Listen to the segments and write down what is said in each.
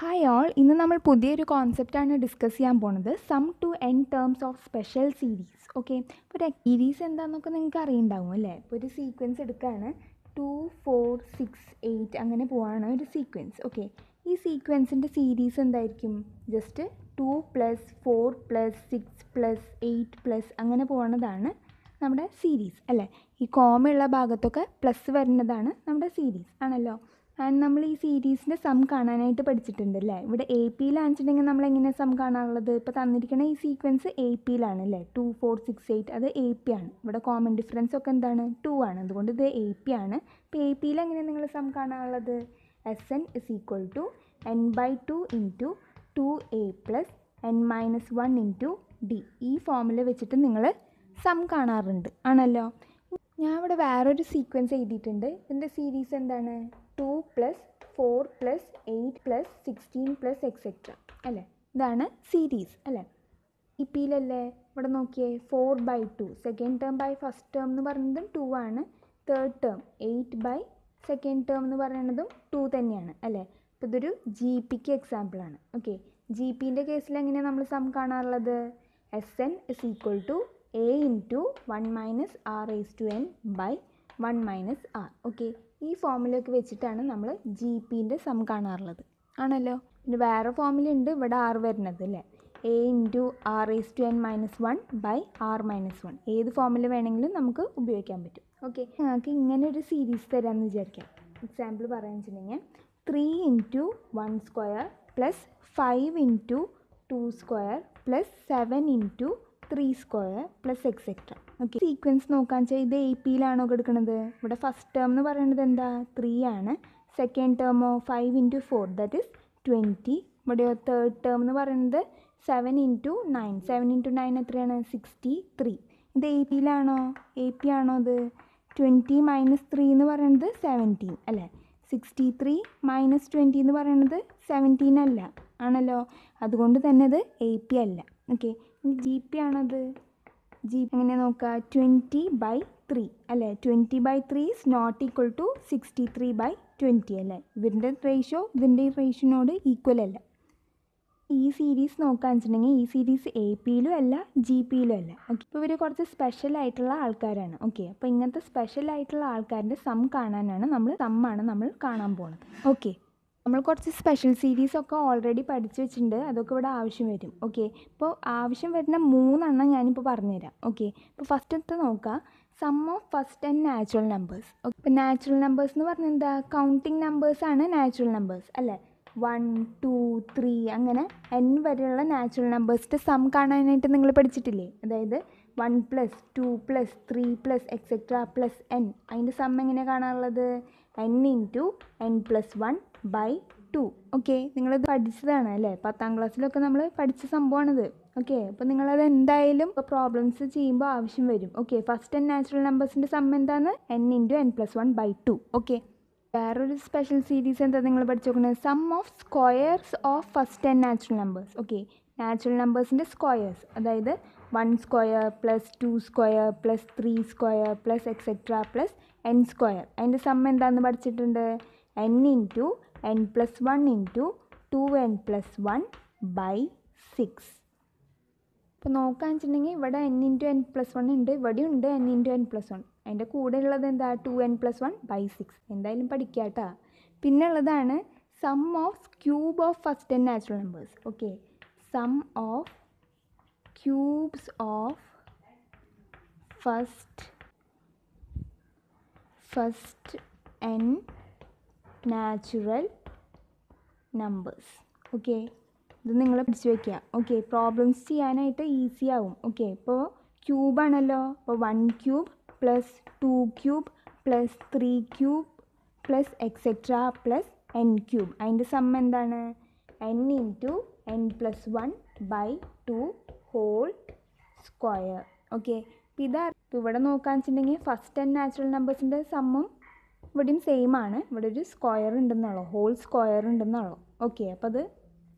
hi all ഇന്ന് നമ്മൾ പുതിയൊരു കോൺസെപ്റ്റാണ് ഡിസ്കസ് ചെയ്യാൻ പോണത് sum to n terms of special series okay ഒരു സീരീസ് എന്താണെന്നൊക്കെ നിങ്ങൾക്ക് അറിയുണ്ടാവും അല്ലേ ഇപ്പോൾ ഒരു സീക്വൻസ് എടുക്കുകയാണ് ടു ഫോർ സിക്സ് എയ്റ്റ് അങ്ങനെ പോവാണ് ഒരു സീക്വൻസ് ഓക്കെ ഈ സീക്വൻസിൻ്റെ സീരീസ് എന്തായിരിക്കും just two plus four plus six plus eight plus അങ്ങനെ പോകുന്നതാണ് നമ്മുടെ സീരീസ് അല്ലേ ഈ കോമയുള്ള ഭാഗത്തൊക്കെ പ്ലസ് വരുന്നതാണ് നമ്മുടെ സീരീസ് ആണല്ലോ നമ്മൾ ഈ സീരീസിൻ്റെ സം കാണാനായിട്ട് പഠിച്ചിട്ടുണ്ട് അല്ലേ ഇവിടെ എ പിയിലാണെന്നുണ്ടെങ്കിൽ നമ്മൾ എങ്ങനെ സം കാണാനുള്ളത് ഇപ്പോൾ തന്നിരിക്കുന്ന ഈ സീക്വൻസ് എ പിയിലാണ് അല്ലേ ടു ഫോർ സിക്സ് എയ്റ്റ് അത് എ പി ആണ് ഇവിടെ കോമൺ ഡിഫറൻസ് ഒക്കെ എന്താണ് ടു ആണ് അതുകൊണ്ട് ഇത് എ പി ആണ് ഇപ്പോൾ എ പിയിൽ എങ്ങനെ നിങ്ങൾ സം കാണാനുള്ളത് s n is equal to n by two in two a plus n minus one two d ഈ ഫോമിൽ വെച്ചിട്ട് നിങ്ങൾ സം കാണാറുണ്ട് ആണല്ലോ ഞാൻ ഇവിടെ വേറൊരു സീക്വൻസ് എഴുതിയിട്ടുണ്ട് ഇതിൻ്റെ സീരീസ് എന്താണ് two plus four plus eight plus sixteen plus etcetera അല്ലേ ഇതാണ് സീരീസ് അല്ലേ ഇപ്പിയിലല്ലേ ഇവിടെ നോക്കിയേ four by two second term by first term എന്ന് പറയുന്നതും ടു ആണ് third term eight by second term എന്ന് പറയുന്നതും ടു തന്നെയാണ് അല്ലേ അപ്പോൾ ഇതൊരു ജി പിക്ക് എക്സാമ്പിളാണ് ഓക്കെ ജി പിൻ്റെ കേസിൽ എങ്ങനെയാണ് നമ്മൾ സം കാണാറുള്ളത് s n is equal to a into one minus r is to n by one minus r okay ഈ ഫോമിലൊക്കെ വെച്ചിട്ടാണ് നമ്മൾ ജി പിൻ്റെ സം കാണാറുള്ളത് ആണല്ലോ പിന്നെ വേറെ ഫോമിൽ ഉണ്ട് ഇവിടെ ആറ് വരുന്നത് അല്ലേ a into r s to n minus one by r minus one ഏത് ഫോമിൽ വേണമെങ്കിലും നമുക്ക് ഉപയോഗിക്കാൻ പറ്റും ഓക്കെ ഞങ്ങൾക്ക് ഇങ്ങനെ ഒരു സീരീസ് തരാമെന്ന് വിചാരിക്കാം എക്സാമ്പിൾ പറയുകയെന്ന് വെച്ചിട്ടുണ്ടെങ്കിൽ three into one square plus five into two square plus seven into three square plus etcetera okay sequence നോക്കാൻ വെച്ചാൽ ഇത് എ പിയിലാണോ കൊടുക്കുന്നത് ഇവിടെ ഫസ്റ്റ് ടേം എന്ന് പറയുന്നത് എന്താ ത്രീ ആണ് സെക്കൻഡ് ടേമോ five into four that is twenty ഇവിടെ തേർഡ് ടേം എന്ന് പറയുന്നത് seven into nine seven into nine എത്രയാണ് സിക്സ്റ്റി ത്രീ ഇത് എ പിയിലാണോ എ പി ആണോ അത് ട്വൻറ്റി മൈനസ് ത്രീ എന്ന് പറയുന്നത് സെവൻറ്റീൻ അല്ലേ സിക്സ്റ്റി ത്രീ മൈനസ് ട്വൻറ്റി എന്ന് പറയുന്നത് സെവൻറ്റീൻ അല്ല ആണല്ലോ അതുകൊണ്ട് തന്നെ അത് എ പി അല്ല ഓക്കെ ജി പി ആണത് ജി എങ്ങനെ നോക്കുക ട്വൻറ്റി ബൈ ത്രീ അല്ലേ twenty by three is not equal to sixty three by twenty അല്ലേ ഇവരുടെ റേഷ്യോ ഇതിൻ്റെ റേഷ്യോനോട് ഈക്വൽ അല്ല ഈ സീരീസ് നോക്കുകയെന്ന് വെച്ചിട്ടുണ്ടെങ്കിൽ ഈ സീരീസ് എ പിയിലും അല്ല ജി പിയിലും അല്ല ഓക്കെ ഇപ്പോൾ ഇവർ കുറച്ച് സ്പെഷ്യൽ ആയിട്ടുള്ള ആൾക്കാരാണ് ഓക്കെ അപ്പോൾ ഇങ്ങനത്തെ സ്പെഷ്യൽ ആയിട്ടുള്ള ആൾക്കാരുടെ സം കാണാനാണ് നമ്മൾ സമ്മാണ് നമ്മൾ കാണാൻ പോകുന്നത് ഓക്കെ നമ്മൾ കുറച്ച് സ്പെഷ്യൽ സീരീസൊക്കെ ഓൾറെഡി പഠിച്ചു വെച്ചിട്ടുണ്ട് അതൊക്കെ ഇവിടെ ആവശ്യം വരും ഓക്കെ ഇപ്പോൾ ആവശ്യം വരുന്ന മൂന്നെണ്ണം ഞാനിപ്പോൾ പറഞ്ഞുതരാം ഓക്കെ ഇപ്പോൾ ഫസ്റ്റത്തെ നോക്കാം sum of first and natural numbers ഇപ്പോൾ നാച്ചുറൽ നമ്പേഴ്സ് എന്ന് പറഞ്ഞാൽ എന്താ കൗണ്ടിങ് നമ്പേഴ്സാണ് നാച്ചുറൽ നമ്പേഴ്സ് അല്ലേ വൺ ടു ത്രീ അങ്ങനെ എൻ വരെയുള്ള നാച്ചുറൽ നമ്പേഴ്സിൻ്റെ സം കാണാനായിട്ട് നിങ്ങൾ പഠിച്ചിട്ടില്ലേ അതായത് one plus two plus three plus etcetera plus n അതിൻ്റെ സം എങ്ങനെ കാണാറുള്ളത് n into n plus one by two okay നിങ്ങളത് പഠിച്ചതാണ് അല്ലേ പത്താം ക്ലാസ്സിലൊക്കെ നമ്മൾ പഠിച്ച സംഭവമാണിത് ഓക്കെ അപ്പോൾ നിങ്ങളത് എന്തായാലും പ്രോബ്ലംസ് ചെയ്യുമ്പോൾ ആവശ്യം വരും ഓക്കെ ഫസ്റ്റ് ആൻഡ് നാച്ചുറൽ നമ്പേഴ്സിൻ്റെ സം എന്താണ് n into n plus one by two okay വേറൊരു സ്പെഷ്യൽ സീരീസ് എന്താ നിങ്ങൾ പഠിച്ചു നോക്കുന്നത് sum of squares of first and natural numbers okay natural നമ്പേഴ്സിൻ്റെ സ്ക്വയേഴ്സ് അതായത് one square plus two square plus three square plus etcetera plus n square അതിൻ്റെ sum എന്താണെന്ന് പഠിച്ചിട്ടുണ്ട് n into n plus one into two n plus one by six ഇപ്പോൾ നോക്കാൻ വെച്ചിട്ടുണ്ടെങ്കിൽ ഇവിടെ n into n plus one ഉണ്ട് ഇവിടെ ഉണ്ട് n into n plus one അതിൻ്റെ കൂടെ ഉള്ളത് എന്താ two n plus one by six എന്തായാലും പഠിക്കുക കേട്ടോ പിന്നെ ഉള്ളതാണ് sum of cube of first n natural numbers okay sum of cubes of first first n natural numbers okay ഇത് നിങ്ങൾ പഠിച്ചു വയ്ക്കുക ഓക്കെ പ്രോബ്ലംസ് ചെയ്യാനായിട്ട് ഈസി ആവും ഓക്കെ ഇപ്പോൾ ക്യൂബാണല്ലോ അപ്പോൾ one cube plus two cube plus three cube plus etcetera plus n cube അതിൻ്റെ സം എന്താണ് n to n plus one by two whole square okay ഇതാ ഇവിടെ നോക്കാന്ന് വെച്ചിട്ടുണ്ടെങ്കിൽ ഫസ്റ്റ് എൻ നാച്ചുറൽ നമ്പേഴ്സിൻ്റെ സമ്മും ഇവിടെയും സെയിം ആണ് ഇവിടെ ഒരു സ്ക്വയർ ഉണ്ടെന്നാണോ ഹോൾ സ്ക്വയർ ഉണ്ടെന്നാണോ ഓക്കെ അപ്പോൾ അത്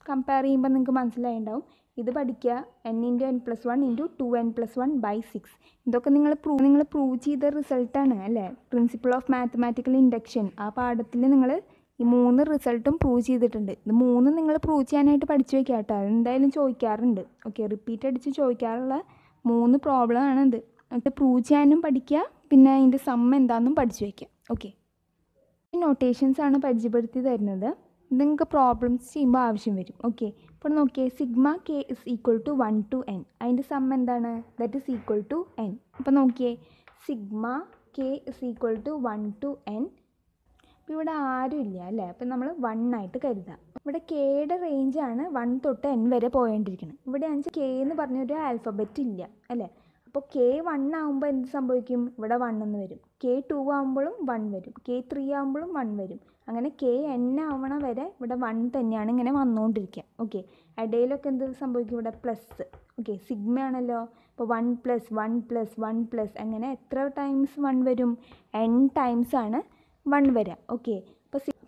കമ്പയർ ചെയ്യുമ്പോൾ നിങ്ങൾക്ക് മനസ്സിലായിണ്ടാവും ഇത് പഠിക്കുക n into n plus one into two n plus one by six ഇതൊക്കെ നിങ്ങൾ പ്രൂവ് നിങ്ങൾ പ്രൂവ് ചെയ്ത റിസൾട്ടാണ് അല്ലേ പ്രിൻസിപ്പിൾ ഓഫ് മാത്തമാറ്റിക്കൽ ഇൻഡക്ഷൻ ആ പാഠത്തിൽ നിങ്ങൾ ഈ മൂന്ന് റിസൾട്ടും പ്രൂവ് ചെയ്തിട്ടുണ്ട് ഇത് മൂന്ന് നിങ്ങൾ പ്രൂവ് ചെയ്യാനായിട്ട് പഠിച്ചു വയ്ക്കുക കേട്ടോ എന്തായാലും ചോദിക്കാറുണ്ട് ഓക്കെ റിപ്പീറ്റ് അടിച്ച് ചോദിക്കാറുള്ള മൂന്ന് പ്രോബ്ലം ആണത് അത് പ്രൂവ് ചെയ്യാനും പഠിക്കുക പിന്നെ അതിൻ്റെ സമ്മ എന്താണെന്നും പഠിച്ചു വയ്ക്കുക ഓക്കെ നൊട്ടേഷൻസ് ആണ് പരിചയപ്പെടുത്തി തരുന്നത് നിങ്ങൾക്ക് പ്രോബ്ലംസ് ചെയ്യുമ്പോൾ ആവശ്യം വരും ഓക്കെ ഇപ്പോൾ നോക്കിയേ sigma K is equal to one two n അതിൻ്റെ സം എന്താണ് that is equal to N അപ്പോൾ നോക്കിയേ sigma K is equal to one two N അപ്പോൾ ഇവിടെ ആരുമില്ല അല്ലേ അപ്പം നമ്മൾ വൺ ആയിട്ട് കരുതാം ഇവിടെ കെയുടെ റേഞ്ചാണ് വൺ തൊട്ട് എൻ വരെ പോയേണ്ടിരിക്കുന്നത് ഇവിടെ അഞ്ച് കെ എന്ന് പറഞ്ഞൊരു ആൽഫബറ്റ് ഇല്ല അല്ലേ അപ്പോൾ കെ വൺ ആകുമ്പോൾ എന്ത് സംഭവിക്കും ഇവിടെ വൺ എന്ന് വരും കെ ടു ആകുമ്പോഴും വൺ വരും കെ ത്രീ ആകുമ്പോഴും വൺ വരും അങ്ങനെ കെ എൻ ആവണ വരെ ഇവിടെ വൺ തന്നെയാണ് ഇങ്ങനെ വന്നുകൊണ്ടിരിക്കുക ഓക്കെ ഇടയിലൊക്കെ എന്ത് സംഭവിക്കും ഇവിടെ പ്ലസ് ഓക്കെ സിഗ്മ ആണല്ലോ അപ്പോൾ one plus one plus one plus അങ്ങനെ എത്ര ടൈംസ് വൺ വരും എൻ ടൈംസ് ആണ് വൺ വരിക ഓക്കെ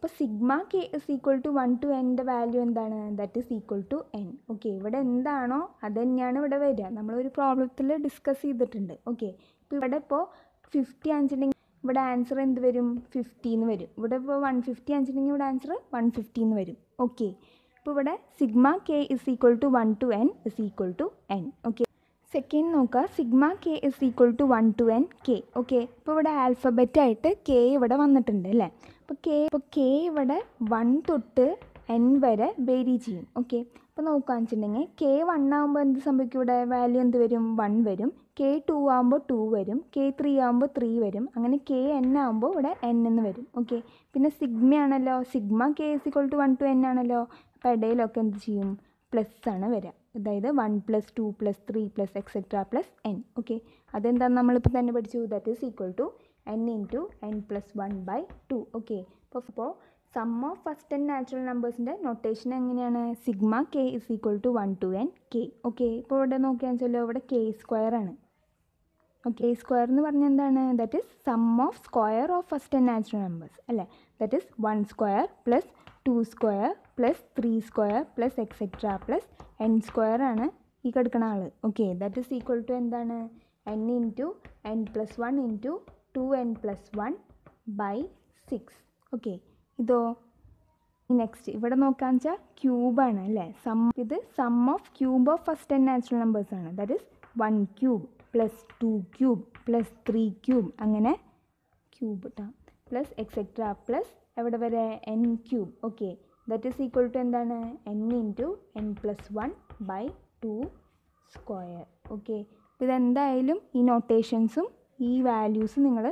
അപ്പോൾ sigma K is equal to one to n value എന്താണ് that is equal to n okay ഇവിടെ എന്താണോ അത് തന്നെയാണ് ഇവിടെ വരിക നമ്മളൊരു പ്രോബ്ലത്തിൽ ഡിസ്കസ് ചെയ്തിട്ടുണ്ട് ഓക്കെ ഇപ്പോൾ ഇവിടെ ഇപ്പോൾ ഫിഫ്റ്റി അഞ്ചിനെങ്കിൽ ഇവിടെ ആൻസർ എന്ത് വരും ഫിഫ്റ്റി എന്ന് വരും ഇവിടെ ഇപ്പോൾ വൺ ഫിഫ്റ്റി അഞ്ചിനെങ്കിൽ ഇവിടെ ആൻസർ വൺ ഫിഫ്റ്റി എന്ന് വരും ഓക്കെ ഇപ്പോൾ ഇവിടെ sigma K is equal to one two n is equal to n okay second നോക്കുക sigma K is equal to one two n k okay ഇപ്പോൾ ഇവിടെ ആൽഫബറ്റ് ആയിട്ട് K ഇവിടെ വന്നിട്ടുണ്ട് അല്ലേ അപ്പോൾ കെ ഇപ്പോൾ കെ ഇവിടെ വൺ തൊട്ട് എൻ വരെ വേരി ചെയ്യും ഓക്കെ അപ്പോൾ നോക്കുകയെന്ന് വെച്ചിട്ടുണ്ടെങ്കിൽ കെ വൺ ആകുമ്പോൾ എന്ത് സംഭവിക്കും ഇവിടെ വാല്യൂ എന്ത് വരും വൺ വരും കെ ടു ആകുമ്പോൾ ടു വരും കെ ത്രീ ആകുമ്പോൾ ത്രീ വരും അങ്ങനെ കെ എൻ ആകുമ്പോൾ ഇവിടെ എൻ എന്ന് വരും ഓക്കെ പിന്നെ സിഗ്മയാണല്ലോ sigma K is equal to one two n ആണല്ലോ അപ്പോൾ ഇടയിലൊക്കെ എന്ത് ചെയ്യും പ്ലസ് ആണ് വരിക അതായത് one plus two plus three plus etcetera plus n okay അതെന്താണ് നമ്മളിപ്പോൾ തന്നെ പഠിച്ചു that is equal to n into n plus one by two okay അപ്പോൾ അപ്പോൾ sum of first n natural നമ്പേഴ്സിൻ്റെ നൊട്ടേഷൻ എങ്ങനെയാണ് sigma K is equal to one two n k okay ഇപ്പോൾ ഇവിടെ നോക്കിയാന്ന് വെച്ചാൽ ഇവിടെ കെ സ്ക്വയർ ആണ് ഓക്കെ കെ സ്ക്വയർ എന്ന് പറഞ്ഞാൽ എന്താണ് that is sum of square of first n natural numbers അല്ലേ that is one square plus two square plus three square plus etcetera plus n square ആണ് ഈ കിടക്കുന്ന ആൾ okay that is equal to എന്താണ് n into n plus one into two n plus one by six okay ഇതോ next ഇവിടെ നോക്കാന്ന് വെച്ചാൽ ക്യൂബാണ് അല്ലേ സം ഇത് sum of cube of first and natural numbers ആണ് that is one cube plus two cube plus three cube അങ്ങനെ cube ഇട്ടാം പ്ലസ് എക്സെട്ര പ്ലസ് എവിടെ വരെ n cube okay that is equal to എന്താണ് n into n plus one by two square okay ഇതെന്തായാലും ഈ നോട്ടേഷൻസും ഈ വാല്യൂസും നിങ്ങൾ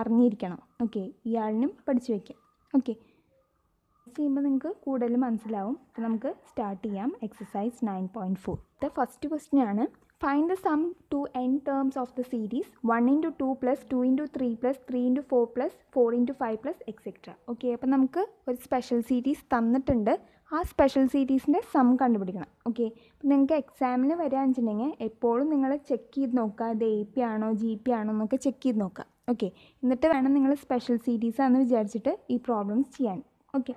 അറിഞ്ഞിരിക്കണം ഓക്കെ ഇയാളിനും പഠിച്ചു വയ്ക്കാം ഓക്കെ ചെയ്യുമ്പോൾ നിങ്ങൾക്ക് കൂടുതൽ മനസ്സിലാവും അപ്പോൾ നമുക്ക് സ്റ്റാർട്ട് ചെയ്യാം എക്സസൈസ് നയൻ പോയിൻറ്റ് ഫോർ ഇത് ഫസ്റ്റ് ക്വസ്റ്റിനാണ് Find the sum to n terms of the series one into two plus two into three plus three into four plus four into five plus etcetera okay അപ്പം നമുക്ക് ഒരു special series തന്നിട്ടുണ്ട് ആ special സീരീസിൻ്റെ sum കണ്ടുപിടിക്കണം okay നിങ്ങൾക്ക് എക്സാമിന് വരികയാണെന്നുണ്ടെങ്കിൽ എപ്പോഴും നിങ്ങൾ ചെക്ക് ചെയ്ത് നോക്കുക അത് എ പി ആണോ ജി പി ആണോ എന്നൊക്കെ ചെക്ക് ചെയ്ത് നോക്കുക ഓക്കെ എന്നിട്ട് വേണം നിങ്ങൾ സ്പെഷ്യൽ സീരീസ് വിചാരിച്ചിട്ട് ഈ പ്രോബ്ലംസ് ചെയ്യാൻ ഓക്കെ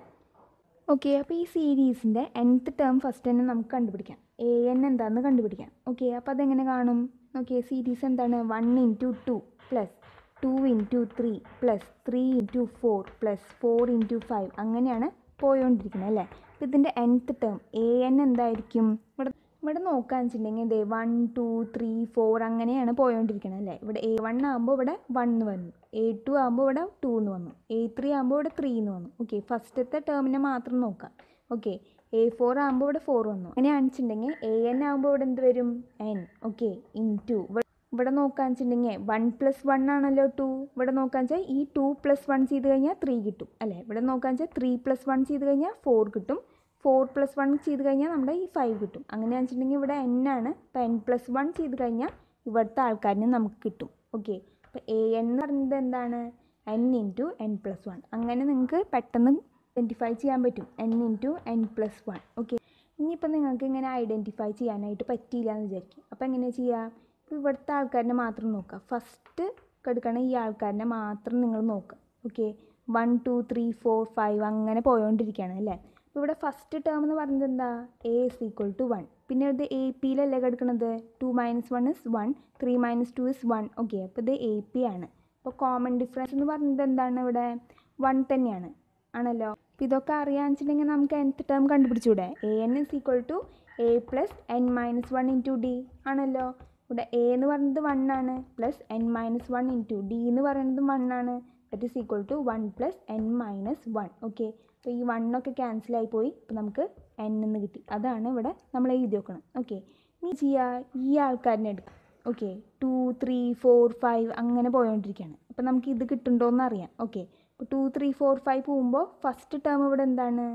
ഓക്കെ അപ്പോൾ ഈ സീരീസിൻ്റെ എൻത്ത് ടേം ഫസ്റ്റ് തന്നെ നമുക്ക് കണ്ടുപിടിക്കാം എ എൻ എന്താണെന്ന് കണ്ടുപിടിക്കാം ഓക്കെ അപ്പോൾ അതെങ്ങനെ കാണും ഓക്കെ സീരീസ് എന്താണ് one into two plus two into three plus three into four plus four into five അങ്ങനെയാണ് പോയോണ്ടിരിക്കുന്നത് അല്ലേ അപ്പോൾ ഇതിൻ്റെ എൻത്ത് ടേം എ എൻ എന്തായിരിക്കും ഇവിടെ ഇവിടെ നോക്കാന്ന് വെച്ചിട്ടുണ്ടെങ്കിൽ ഇതേ വൺ ടു ത്രീ ഫോർ അങ്ങനെയാണ് പോയോണ്ടിരിക്കുന്നത് അല്ലേ ഇവിടെ എ വൺ ആകുമ്പോൾ ഇവിടെ വൺ എന്ന് വന്നു എ ടു ആകുമ്പോൾ ഇവിടെ ടു എന്ന് വന്നു എ ത്രീ ആകുമ്പോൾ ഇവിടെ ത്രീ എന്ന് വന്നു ഓക്കെ ഫസ്റ്റത്തെ ടേമിനെ മാത്രം നോക്കാം ഓക്കെ എ ഫോർ ആകുമ്പോൾ ഇവിടെ ഫോർ വന്നു അങ്ങനെ കാണിച്ചിട്ടുണ്ടെങ്കിൽ എ എൻ ആകുമ്പോൾ ഇവിടെ എന്ത് വരും എൻ ഓക്കെ ഇൻ ടു ഇവിടെ നോക്കാൻ വെച്ചിട്ടുണ്ടെങ്കിൽ വൺ പ്ലസ് വൺ ആണല്ലോ ടു ഇവിടെ നോക്കാന്ന് വെച്ചാൽ ഈ ടു പ്ലസ് വൺ ചെയ്ത് കഴിഞ്ഞാൽ ത്രീ കിട്ടും അല്ലേ ഇവിടെ നോക്കാന്ന് വെച്ചാൽ ത്രീ പ്ലസ് വൺ ചെയ്ത് കഴിഞ്ഞാൽ ഫോർ കിട്ടും ഫോർ പ്ലസ് വൺ ചെയ്ത് കഴിഞ്ഞാൽ നമ്മുടെ ഈ ഫൈവ് കിട്ടും അങ്ങനെ വെച്ചിട്ടുണ്ടെങ്കിൽ ഇവിടെ എൻ ആണ് അപ്പോൾ എൻ പ്ലസ് വൺ ചെയ്ത് കഴിഞ്ഞാൽ ഇവിടുത്തെ ആൾക്കാരിനെ നമുക്ക് കിട്ടും ഓക്കെ അപ്പോൾ എ എൻ എന്ന് പറയുന്നത് എന്താണ് n to n plus one അങ്ങനെ നിങ്ങൾക്ക് പെട്ടെന്ന് ഐഡൻറ്റിഫൈ ചെയ്യാൻ പറ്റും n into n plus one okay ഇനിയിപ്പോൾ നിങ്ങൾക്ക് ഇങ്ങനെ ഐഡൻറ്റിഫൈ ചെയ്യാനായിട്ട് പറ്റിയില്ല എന്ന് വിചാരിക്കും അപ്പോൾ എങ്ങനെയാണ് ചെയ്യുക ഇപ്പോൾ ഇവിടുത്തെ ആൾക്കാരനെ മാത്രം നോക്കുക ഫസ്റ്റ് കെടുക്കണ ഈ ആൾക്കാരനെ മാത്രം നിങ്ങൾ നോക്കുക okay one two three four five അങ്ങനെ പോയോണ്ടിരിക്കുകയാണ് അല്ലേ അപ്പോൾ ഇവിടെ ഫസ്റ്റ് ടേം എന്ന് പറയുന്നത് എന്താ a is equal to one പിന്നെ ഇത് എ പിയിലല്ലേ കിടക്കുന്നത് two minus one is one three minus two is one okay അപ്പോൾ ഇത് എ പി ആണ് അപ്പോൾ കോമൺ ഡിഫറൻസ് എന്ന് പറയുന്നത് എന്താണ് ഇവിടെ വൺ തന്നെയാണ് ആണല്ലോ അപ്പോൾ ഇതൊക്കെ വെച്ചിട്ടുണ്ടെങ്കിൽ നമുക്ക് nth ടേം കണ്ടുപിടിച്ചൂടെ a n is equal to a plus n minus one into d ആണല്ലോ ഇവിടെ എ എന്ന് പറയുന്നത് വൺ ആണ് plus n minus one into d എന്ന് പറയുന്നതും വൺ ആണ് that is equal to one plus n minus one okay അപ്പോൾ ഈ വണ്ണൊക്കെ ക്യാൻസലായി പോയി അപ്പോൾ നമുക്ക് എൻ എന്ന് കിട്ടി അതാണ് ഇവിടെ നമ്മൾ എഴുതി വെക്കണം ഓക്കെ ഇനി ചെയ്യുക ഈ ആൾക്കാരിനെ എടുക്കുക okay two three four five അങ്ങനെ പോയോണ്ടിരിക്കുകയാണ് അപ്പോൾ നമുക്ക് ഇത് കിട്ടുന്നുണ്ടോ എന്ന് അറിയാം okay two three four five പോകുമ്പോൾ ഫസ്റ്റ് ടേം ഇവിടെ എന്താണ്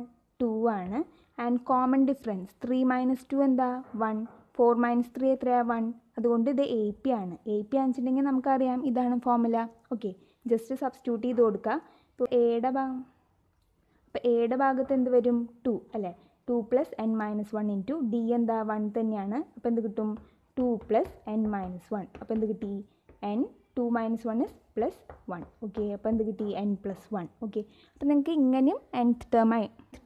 ടു ആണ് and common difference three minus two എന്താ വൺ ഫോർ മൈനസ് ത്രീ എത്രയാണ് വൺ അതുകൊണ്ട് ഇത് എ പി ആണ് എ പി ആണെന്നുണ്ടെങ്കിൽ നമുക്കറിയാം ഇതാണ് ഫോമുല ഓക്കെ ജസ്റ്റ് സബ്സ്റ്റിറ്റ്യൂട്ട് ചെയ്ത് കൊടുക്കുക ഇപ്പോൾ എയുടെ ഭാഗം അപ്പോൾ എയുടെ ഭാഗത്ത് എന്ത് വരും ടു അല്ലേ two plus n minus one two d എന്താ വൺ തന്നെയാണ് അപ്പോൾ എന്ത് കിട്ടും two plus n minus one അപ്പോൾ എന്ത് കിട്ടി n two minus one is plus one okay അപ്പോൾ എന്ത് കിട്ടി എൻ പ്ലസ് വൺ ഓക്കെ അപ്പോൾ നിങ്ങൾക്ക് ഇങ്ങനെയും എൻത്ത് ടേം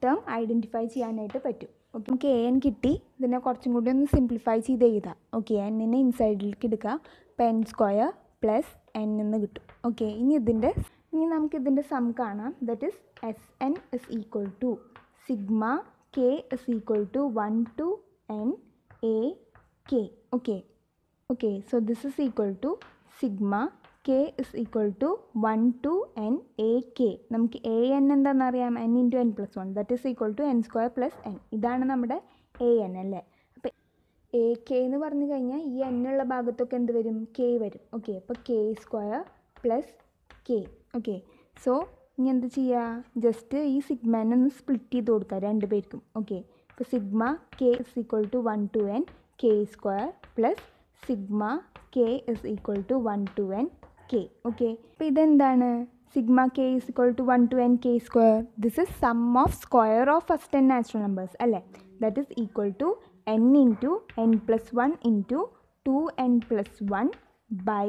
ടേം ഐഡൻറ്റിഫൈ ചെയ്യാനായിട്ട് പറ്റും ഓക്കെ നമുക്ക് എ എൻ കിട്ടി ഇതിനെ കുറച്ചും കൂടി ഒന്ന് സിംപ്ലിഫൈ ചെയ്ത് എഴുതാം ഓക്കെ എന്നിനെ ഇൻസൈഡിലേക്ക് എടുക്കുക അപ്പോൾ എൻ സ്ക്വയർ പ്ലസ് എൻ എന്ന് കിട്ടും ഓക്കെ ഇനി ഇതിൻ്റെ ഇനി നമുക്ക് ഇതിൻ്റെ സം കാണാം that is s n is equal to sigma K is equal to one two n a k okay okay so this is equal to sigma K is equal to one two n a k നമുക്ക് a n എന്താണെന്നറിയാം n into n plus one that is equal to n square plus n ഇതാണ് നമ്മുടെ A N അല്ലേ അപ്പോൾ A K എന്ന് പറഞ്ഞു കഴിഞ്ഞാൽ ഈ എന്നുള്ള ഭാഗത്തൊക്കെ എന്ത് വരും കെ വരും ഓക്കെ അപ്പോൾ k square plus k okay so ഇനി എന്ത് ചെയ്യുക ജസ്റ്റ് ഈ സിഗ്മേനെ ഒന്ന് സ്പ്ലിറ്റ് ചെയ്ത് കൊടുക്കുക രണ്ട് പേർക്കും ഓക്കെ അപ്പോൾ sigma K is equal to one two n k square plus sigma K is equal to one two n k okay അപ്പോൾ ഇതെന്താണ് sigma K is equal to one two n k square this is sum of square of first n natural numbers അല്ലേ that is equal to n into n plus one into two n plus one by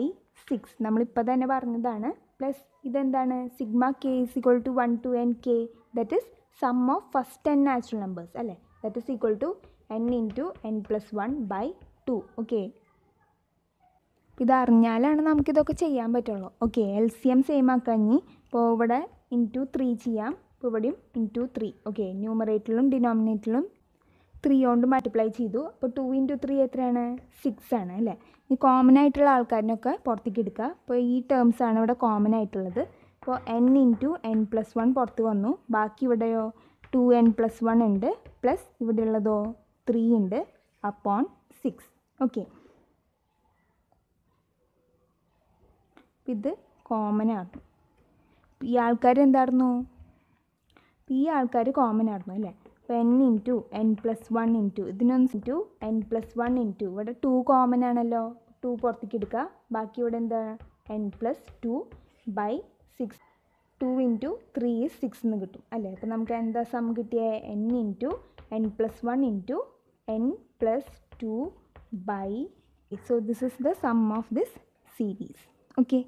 six നമ്മളിപ്പോൾ തന്നെ പറഞ്ഞതാണ് plus ഇതെന്താണ് sigma K is equal to one two n k that is sum of first n natural numbers അല്ലേ that is equal to n into n plus one by two okay ഇതറിഞ്ഞാലാണ് നമുക്കിതൊക്കെ ചെയ്യാൻ പറ്റുള്ളൂ okay L C M same ആക്കഞ്ഞി ഇപ്പോൾ ഇവിടെ into three ചെയ്യാം അപ്പോൾ ഇവിടെയും ഇൻറ്റു ത്രീ ഓക്കെ ന്യൂമറേറ്ററിലും ഡിനോമിനേറ്ററിലും ത്രീ കൊണ്ട് മൾട്ടിപ്ലൈ ചെയ്തു അപ്പോൾ ടു ഇൻറ്റു ത്രീ എത്രയാണ് സിക്സ് ആണ് അല്ലേ ഈ കോമൺ ആയിട്ടുള്ള ആൾക്കാരിനൊക്കെ പുറത്തേക്ക് എടുക്കുക അപ്പോൾ ഈ ടേംസ് ആണ് ഇവിടെ കോമൺ ആയിട്ടുള്ളത് അപ്പോൾ n into n plus one പുറത്ത് വന്നു ബാക്കി ഇവിടെയോ ടു എൻ പ്ലസ് വൺ ഉണ്ട് പ്ലസ് ഇവിടെയുള്ളതോ ത്രീ ഉണ്ട് അപ്പോൺ സിക്സ് ഓക്കെ ഇത് കോമൺ ആണ് ഈ ആൾക്കാർ എന്തായിരുന്നു ഈ ആൾക്കാർ കോമൺ ആയിരുന്നു അല്ലേ അപ്പോൾ n into n plus one into ഇതിനൊന്ന് into n plus one into ഇവിടെ ടു കോമൺ ആണല്ലോ ടു പുറത്തേക്ക് എടുക്കുക ബാക്കി ഇവിടെ എന്താ n plus two by six two into three six എന്ന് കിട്ടും അല്ലേ അപ്പോൾ നമുക്ക് എന്താ സം കിട്ടിയ n into n plus one into n plus two by so this is the sum of this series okay